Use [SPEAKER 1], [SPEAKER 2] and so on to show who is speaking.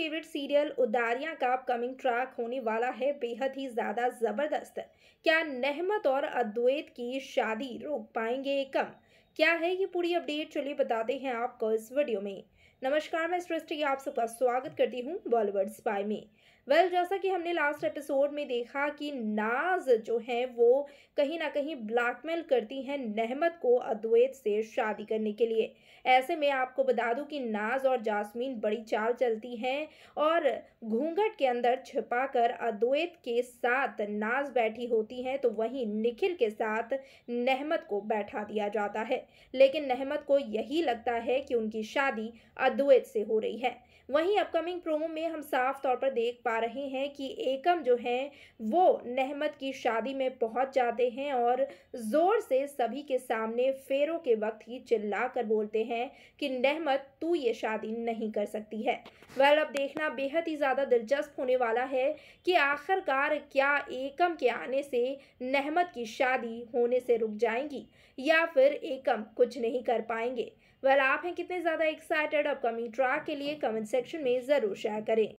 [SPEAKER 1] favourite serial उदारियां का upcoming track होने वाला है बेहद ही ज़्यादा ज़बरदस्त क्या नहमत और अद्वैत की शादी रोक पाएंगे कम क्या है ये पूरी अपडेट चलिए बताते हैं आपको इस वीडियो में नमस्कार मैं सृष्टि आप सबका स्वागत करती हूँ बॉलीवुड स्पाई में वेल well, जैसा कि हमने लास्ट एपिसोड में देखा कि नाज जो है वो कहीं ना कहीं ब्लैकमेल करती हैं नहमत को अद्वैत से शादी करने के लिए ऐसे में आपको बता दूं कि नाज और जासमीन बड़ी चाल चलती हैं और घूंघट के अंदर छिपा कर अद्वैत के साथ नाज बैठी होती हैं तो वहीं निखिल के साथ नहमत को बैठा दिया जाता है लेकिन नहमत को यही लगता है कि उनकी शादी अद्वैत से हो रही है वहीं अपकमिंग प्रोमो में हम साफ तौर पर देख पा रहे हैं कि एकम जो हैं वो नहमत की शादी में पहुंच जाते हैं और ज़ोर से सभी के सामने फेरों के वक्त ही चिल्ला कर बोलते हैं कि नहमत तू ये शादी नहीं कर सकती है वेल अब देखना बेहद ही ज़्यादा दिलचस्प होने वाला है कि आखिरकार क्या एकम के आने से नहमत की शादी होने से रुक जाएंगी या फिर एकम कुछ नहीं कर पाएंगे वेल आप हैं कितने ज़्यादा एक्साइटेड अपकमिंग ट्रैक के लिए कमेंट सेक्शन में ज़रूर
[SPEAKER 2] शेयर करें